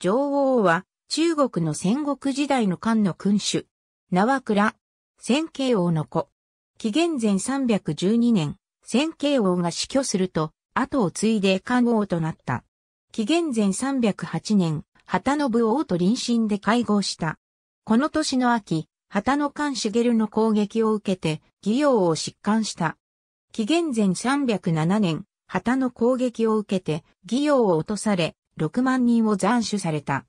女王は中国の戦国時代の漢の君主、名は倉、先慶王の子。紀元前312年、先慶王が死去すると、後を継いで漢王となった。紀元前308年、旗信王と臨身で会合した。この年の秋、旗の漢茂の攻撃を受けて、義王を疾患した。紀元前307年、旗の攻撃を受けて、義王を落とされ、6万人を斬首された。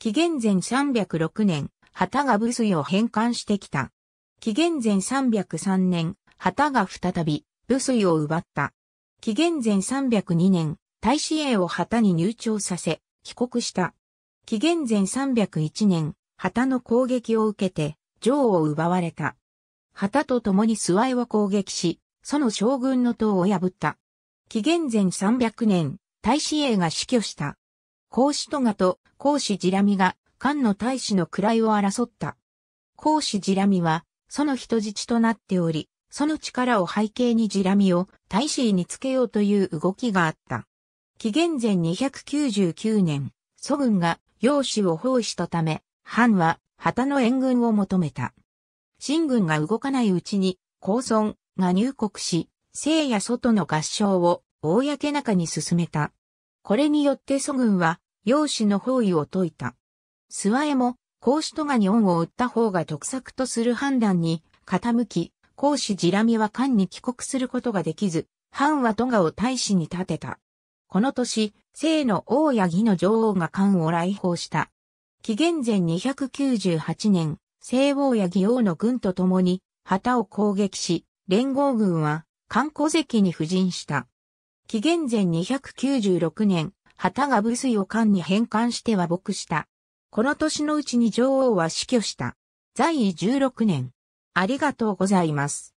紀元前306年、旗が武水を返還してきた。紀元前303年、旗が再び武水を奪った。紀元前302年、大使英を旗に入庁させ、帰国した。紀元前301年、旗の攻撃を受けて、城を奪われた。旗と共に諏訪を攻撃し、その将軍の塔を破った。紀元前300年、大使英が死去した。孔子トガと孔子ジラミが漢の大使の位を争った。孔子ジラミは、その人質となっており、その力を背景にジラミを大使につけようという動きがあった。紀元前299年、祖軍が楊氏を包囲したため、藩は旗の援軍を求めた。新軍が動かないうちに、公孫が入国し、聖や外の合唱を公中に進めた。これによって祖軍は、楊子の包囲を解いた。諏訪江も、孔子とがに恩を売った方が得策とする判断に傾き、孔子ジラミは漢に帰国することができず、藩は都賀を大使に立てた。この年、聖の王や義の女王が漢を来訪した。紀元前298年、聖王や義王の軍と共に、旗を攻撃し、連合軍は、観光関に布陣した。紀元前296年、旗が武水を官に返還して和睦した。この年のうちに女王は死去した。在位16年。ありがとうございます。